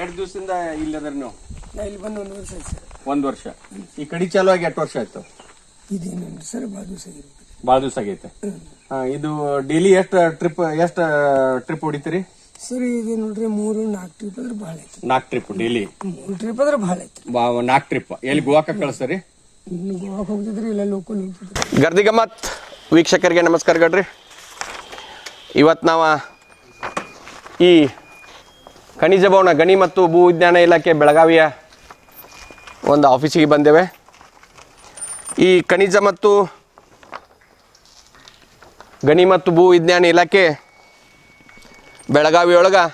ಎರಡು ದಿವಸದಿಂದ ಇಲ್ಲದ್ರ ನೀವು ಇಲ್ಲಿ ಬಂದು ಒಂದು ವರ್ಷ ಆಯ್ತು ಸರ್ ಒಂದ್ ವರ್ಷ ಈ ಕಡಿ ಚಾಲು ಆಗಿ ಎಷ್ಟು ವರ್ಷ ಆಯ್ತು ಇದೇನು ಸರ್ ಭಾಳ ದಿವಸ ಭಾಳ ದಿವಸ ಆಗೈತೆ ಇದು ಡೈಲಿ ಎಷ್ಟು ಟ್ರಿಪ್ ಎಷ್ಟು ಟ್ರಿಪ್ ಹೊಡಿತೀರಿ ಸರ್ ಇದು ನೋಡ್ರಿ ಮೂರು ನಾಲ್ಕು ಟ್ರಿಪ್ ಅಂದ್ರೆ ಬಹಳ ಐತಿ ನಾಲ್ಕು ಟ್ರಿಪ್ ಡೈಲಿ ಮೂರು ಟ್ರಿಪ್ ಅಂದ್ರೆ ಭಾಳ ಐತಿ ನಾಲ್ಕು ಟ್ರಿಪ್ ಎಲ್ಲಿ ಗೋವಾಕ ಕಳಿಸ್ರಿ ಇನ್ನು ಗೋವಾ ಹೋಗ್ತಿದ್ರಿ ಇಲ್ಲ ಲೋಕಲ್ ಹೋಗ್ತಿದ್ರಿ ಗರ್ದಿಗಮ್ಮತ್ ವೀಕ್ಷಕರಿಗೆ ನಮಸ್ಕಾರಗಳ್ರಿ ಇವತ್ತು ನಾವು ಈ ಖನಿಜ ಭವನ ಗಣಿ ಮತ್ತು ಭೂ ವಿಜ್ಞಾನ ಇಲಾಖೆ ಬೆಳಗಾವಿಯ ಒಂದು ಆಫೀಸಿಗೆ ಬಂದೇವೆ ಈ ಖನಿಜ ಮತ್ತು ಗಣಿ ಮತ್ತು ಭೂ ವಿಜ್ಞಾನ ಇಲಾಖೆ ಬೆಳಗಾವಿಯೊಳಗೆ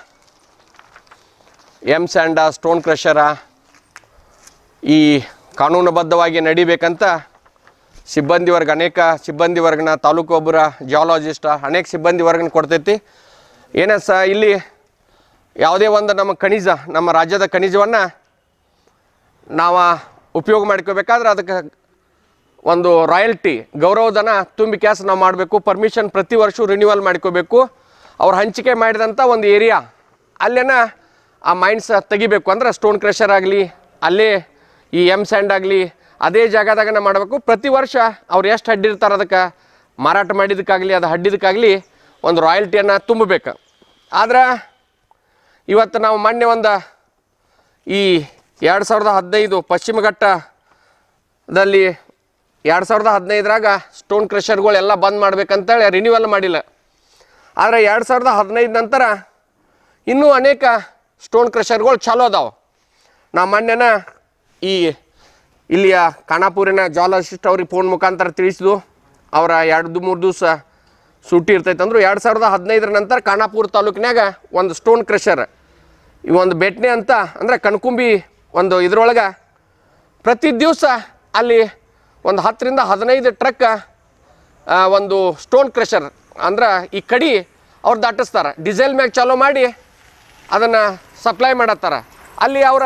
ಎಮ್ ಸ್ಯಾಂಡ ಸ್ಟೋನ್ ಕ್ರಷರ ಈ ಕಾನೂನುಬದ್ಧವಾಗಿ ನಡಿಬೇಕಂತ ಸಿಬ್ಬಂದಿ ವರ್ಗ ಅನೇಕ ಸಿಬ್ಬಂದಿ ವರ್ಗನ ತಾಲೂಕು ಒಬ್ಬರ ಜಿಯಾಲಜಿಸ್ಟ ಅನೇಕ ಸಿಬ್ಬಂದಿ ವರ್ಗನ ಕೊಡ್ತೈತಿ ಏನ ಸ ಇಲ್ಲಿ ಯಾವುದೇ ಒಂದು ನಮ್ಮ ಖನಿಜ ನಮ್ಮ ರಾಜ್ಯದ ಖನಿಜವನ್ನು ನಾವು ಉಪಯೋಗ ಮಾಡ್ಕೋಬೇಕಾದ್ರೆ ಅದಕ್ಕೆ ಒಂದು ರಾಯಲ್ಟಿ ಗೌರವಧನ ತುಂಬಿ ಕ್ಯಾಸ್ ನಾವು ಮಾಡಬೇಕು ಪರ್ಮಿಷನ್ ಪ್ರತಿ ವರ್ಷ ರಿನ್ಯೂವಲ್ ಮಾಡ್ಕೋಬೇಕು ಅವ್ರು ಹಂಚಿಕೆ ಮಾಡಿದಂಥ ಒಂದು ಏರಿಯಾ ಅಲ್ಲೇನ ಆ ಮೈನ್ಸ್ ತೆಗಿಬೇಕು ಅಂದ್ರೆ ಸ್ಟೋನ್ ಕ್ರಷರ್ ಆಗಲಿ ಅಲ್ಲೇ ಈ ಎಮ್ ಸ್ಯಾಂಡ್ ಆಗಲಿ ಅದೇ ಜಾಗದಾಗ ಮಾಡಬೇಕು ಪ್ರತಿ ವರ್ಷ ಅವ್ರು ಎಷ್ಟು ಅಡ್ಡಿರ್ತಾರೆ ಅದಕ್ಕೆ ಮಾರಾಟ ಮಾಡಿದ್ದಕ್ಕಾಗಲಿ ಅದು ಹಡ್ಡಿದಕ್ಕಾಗಲಿ ಒಂದು ರಾಯಲ್ಟಿಯನ್ನು ತುಂಬಬೇಕು ಆದ್ರೆ ಇವತ್ತು ನಾವು ಮೊನ್ನೆ ಒಂದು ಈ ಎರಡು ಸಾವಿರದ ಹದಿನೈದು ಪಶ್ಚಿಮ ಘಟ್ಟದಲ್ಲಿ ಎರಡು ಸಾವಿರದ ಹದಿನೈದರಾಗ ಸ್ಟೋನ್ ಕ್ರಷರ್ಗಳೆಲ್ಲ ಬಂದ್ ಮಾಡ್ಬೇಕಂತೇಳಿ ರಿನ್ಯೂವಲ್ ಮಾಡಿಲ್ಲ ಆದರೆ ಎರಡು ಸಾವಿರದ ಹದಿನೈದು ನಂತರ ಇನ್ನೂ ಅನೇಕ ಸ್ಟೋನ್ ಕ್ರಷರ್ಗಳು ಚಾಲೋ ಅದಾವೆ ನಾ ಮೊನ್ನೆನ ಈ ಇಲ್ಲಿಯ ಖಾನಾಪುರಿನ ಜಾಲಜಿಸ್ಟ್ ಅವ್ರಿಗೆ ಫೋನ್ ಮುಖಾಂತರ ತಿಳಿಸಿದ್ವು ಅವರ ಎರಡು ಮೂರು ದಿವಸ ಸೂಟಿ ಇರ್ತೈತೆ ಅಂದ್ರೆ ಎರಡು ಸಾವಿರದ ಹದಿನೈದರ ನಂತರ ಖಾನಾಪುರ ತಾಲೂಕಿನಾಗ ಒಂದು ಸ್ಟೋನ್ ಕ್ರಷರ್ ಈ ಒಂದು ಬೆಟ್ನೆ ಅಂತ ಅಂದರೆ ಕಣ್ಕುಂಬಿ ಒಂದು ಇದರೊಳಗೆ ಪ್ರತಿ ದಿವಸ ಅಲ್ಲಿ ಒಂದು ಹತ್ತರಿಂದ ಹದಿನೈದು ಟ್ರಕ್ ಒಂದು ಸ್ಟೋನ್ ಕ್ರಷರ್ ಅಂದ್ರೆ ಈ ಕಡಿ ಅವ್ರು ದಾಟಿಸ್ತಾರೆ ಡೀಸೆಲ್ ಮ್ಯಾಗ ಚಾಲೋ ಮಾಡಿ ಅದನ್ನು ಸಪ್ಲೈ ಮಾಡತ್ತಾರ ಅಲ್ಲಿ ಅವರ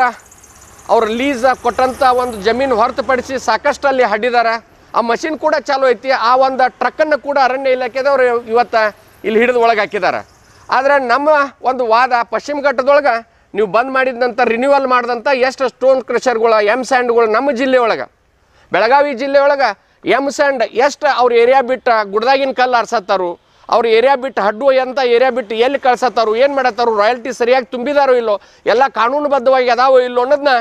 ಅವ್ರ ಲೀಸ್ ಕೊಟ್ಟಂಥ ಒಂದು ಜಮೀನು ಹೊರತುಪಡಿಸಿ ಸಾಕಷ್ಟು ಅಲ್ಲಿ ಹಡ್ಡಿದ್ದಾರೆ ಆ ಮಷಿನ್ ಕೂಡ ಚಾಲು ಐತಿ ಆ ಒಂದು ಟ್ರಕ್ಕನ್ನು ಕೂಡ ಅರಣ್ಯ ಇಲಾಖೆದವ್ರು ಇವತ್ತು ಇಲ್ಲಿ ಹಿಡಿದು ಒಳಗೆ ಹಾಕಿದ್ದಾರೆ ಆದರೆ ನಮ್ಮ ಒಂದು ವಾದ ಪಶ್ಚಿಮ ಘಟ್ಟದೊಳಗೆ ನೀವು ಬಂದ್ ಮಾಡಿದ ರಿನ್ಯೂವಲ್ ಮಾಡಿದಂಥ ಎಷ್ಟು ಸ್ಟೋನ್ ಕ್ರಷರ್ಗಳು ಎಮ್ ಸ್ಯಾಂಡ್ಗಳು ನಮ್ಮ ಜಿಲ್ಲೆ ಒಳಗೆ ಬೆಳಗಾವಿ ಜಿಲ್ಲೆ ಒಳಗೆ ಎಮ್ ಸ್ಯಾಂಡ್ ಎಷ್ಟು ಅವ್ರ ಏರಿಯಾ ಬಿಟ್ಟು ಗುಡ್ದಾಗಿನ ಕಲ್ಲು ಆರ್ಸತ್ತಾರು ಅವ್ರ ಏರಿಯಾ ಬಿಟ್ಟು ಹಡ್ಡು ಅಂತ ಏರಿಯಾ ಬಿಟ್ಟು ಎಲ್ಲಿ ಕಳ್ಸತ್ತಾರು ಏನು ಮಾಡತ್ತಾರು ರಾಯಲ್ಟಿ ಸರಿಯಾಗಿ ತುಂಬಿದಾರೋ ಇಲ್ಲೋ ಎಲ್ಲ ಕಾನೂನುಬದ್ಧವಾಗಿ ಅದಾವೋ ಇಲ್ಲೋ ಅನ್ನೋದನ್ನ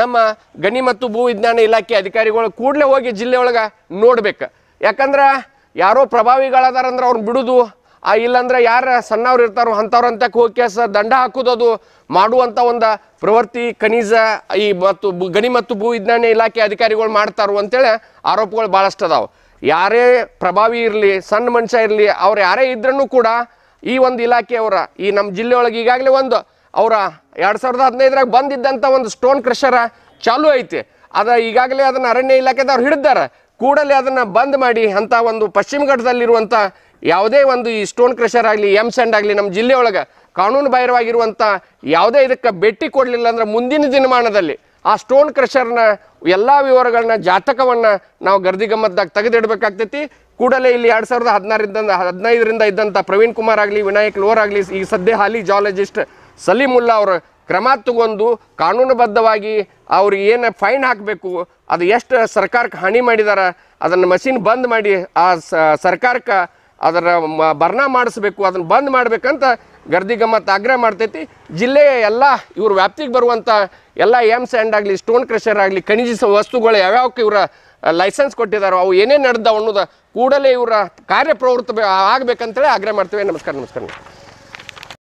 ನಮ್ಮ ಗಣಿ ಮತ್ತು ಭೂ ವಿಜ್ಞಾನ ಇಲಾಖೆ ಅಧಿಕಾರಿಗಳು ಕೂಡಲೇ ಹೋಗಿ ಜಿಲ್ಲೆ ಒಳಗೆ ನೋಡ್ಬೇಕು ಯಾಕಂದ್ರೆ ಯಾರೋ ಪ್ರಭಾವಿಗಳದಾರಂದ್ರೆ ಅವ್ರು ಬಿಡುದು ಆ ಇಲ್ಲಂದ್ರೆ ಯಾರು ಸಣ್ಣವ್ರು ಇರ್ತಾರೋ ಹಂತಕ್ಕೆ ಹೋಗಿ ಸ ದಂಡ ಹಾಕೋದದು ಮಾಡುವಂಥ ಒಂದು ಪ್ರವೃತ್ತಿ ಖನಿಜ ಈ ಮತ್ತು ಗಣಿ ಮತ್ತು ಭೂ ವಿಜ್ಞಾನ ಇಲಾಖೆ ಅಧಿಕಾರಿಗಳು ಮಾಡ್ತಾರೋ ಅಂತೇಳಿ ಆರೋಪಗಳು ಭಾಳಷ್ಟು ಅದಾವೆ ಯಾರೇ ಪ್ರಭಾವಿ ಇರಲಿ ಸಣ್ಣ ಮನುಷ್ಯ ಇರಲಿ ಅವ್ರು ಯಾರೇ ಇದ್ರೂ ಕೂಡ ಈ ಒಂದು ಇಲಾಖೆಯವರ ಈ ನಮ್ಮ ಜಿಲ್ಲೆಯೊಳಗೆ ಈಗಾಗಲೇ ಒಂದು ಅವರ ಎರಡು ಸಾವಿರದ ಹದಿನೈದರಾಗ ಬಂದಿದ್ದಂಥ ಒಂದು ಸ್ಟೋನ್ ಕ್ರಷರ ಚಾಲೂ ಐತಿ ಅದ ಈಗಾಗಲೇ ಅದನ್ನು ಅರಣ್ಯ ಇಲಾಖೆದವ್ರು ಹಿಡಿದಾರೆ ಕೂಡಲೇ ಅದನ್ನು ಬಂದ್ ಮಾಡಿ ಅಂತ ಒಂದು ಪಶ್ಚಿಮ ಘಟ್ಟದಲ್ಲಿರುವಂಥ ಯಾವುದೇ ಒಂದು ಈ ಸ್ಟೋನ್ ಕ್ರಷರ್ ಆಗಲಿ ಎಮ್ ಸ್ಯಾಂಡ್ ಆಗಲಿ ನಮ್ಮ ಜಿಲ್ಲೆಯೊಳಗೆ ಕಾನೂನು ಬಾಹಿರವಾಗಿರುವಂಥ ಯಾವುದೇ ಇದಕ್ಕೆ ಭೇಟಿ ಕೊಡಲಿಲ್ಲ ಅಂದರೆ ಮುಂದಿನ ದಿನಮಾನದಲ್ಲಿ ಆ ಸ್ಟೋನ್ ಕ್ರಷರ್ನ ಎಲ್ಲ ವಿವರಗಳನ್ನ ಜಾತಕವನ್ನು ನಾವು ಗಮ್ಮತ್ದಾಗ ತೆಗೆದಿಡಬೇಕಾಗ್ತೈತಿ ಕೂಡಲೇ ಇಲ್ಲಿ ಎರಡು ಸಾವಿರದ ಹದಿನಾರಿಂದ ಹದಿನೈದರಿಂದ ಇದ್ದಂಥ ಪ್ರವೀಣ್ ಕುಮಾರ್ ಆಗಲಿ ವಿನಾಯಕ್ ಲೋರ್ ಆಗಲಿ ಈಗ ಸದ್ಯ ಹಾಲಿ ಜಾಲಜಿಸ್ಟ್ ಸಲೀಮುಲ್ಲಾ ಅವರು ಕ್ರಮ ತಗೊಂಡು ಕಾನೂನುಬದ್ಧವಾಗಿ ಅವ್ರಿಗೆ ಏನು ಫೈನ್ ಹಾಕಬೇಕು ಅದು ಎಷ್ಟು ಸರ್ಕಾರಕ್ಕೆ ಹಾನಿ ಮಾಡಿದಾರ ಅದನ್ನು ಮಷಿನ್ ಬಂದ್ ಮಾಡಿ ಆ ಸರ್ಕಾರಕ್ಕೆ ಅದರ ಬರ್ಣ ಮಾಡಿಸ್ಬೇಕು ಅದನ್ನು ಬಂದ್ ಮಾಡಬೇಕಂತ ಗರ್ದಿ ಗಮ್ಮತ್ ಆಗ್ರಹ ಮಾಡ್ತೈತಿ ಜಿಲ್ಲೆಯ ಎಲ್ಲ ಇವ್ರ ವ್ಯಾಪ್ತಿಗೆ ಬರುವಂಥ ಎಲ್ಲ ಎಮ್ ಸ್ಯಾಂಡ್ ಆಗಲಿ ಸ್ಟೋನ್ ಕ್ರಷರ್ ಆಗಲಿ ಖನಿಜ ವಸ್ತುಗಳು ಯಾವ್ಯಾವಕ್ಕೆ ಇವರ ಲೈಸೆನ್ಸ್ ಕೊಟ್ಟಿದ್ದಾರೋ ಅವು ಏನೇನು ನಡೆದಾವ ಅನ್ನೋದು ಕೂಡಲೇ ಇವರ ಕಾರ್ಯಪ್ರವೃತ್ತ ಆಗಬೇಕಂತೇಳಿ ಆಗ್ರಹ ಮಾಡ್ತೇವೆ ನಮಸ್ಕಾರ ನಮಸ್ಕಾರ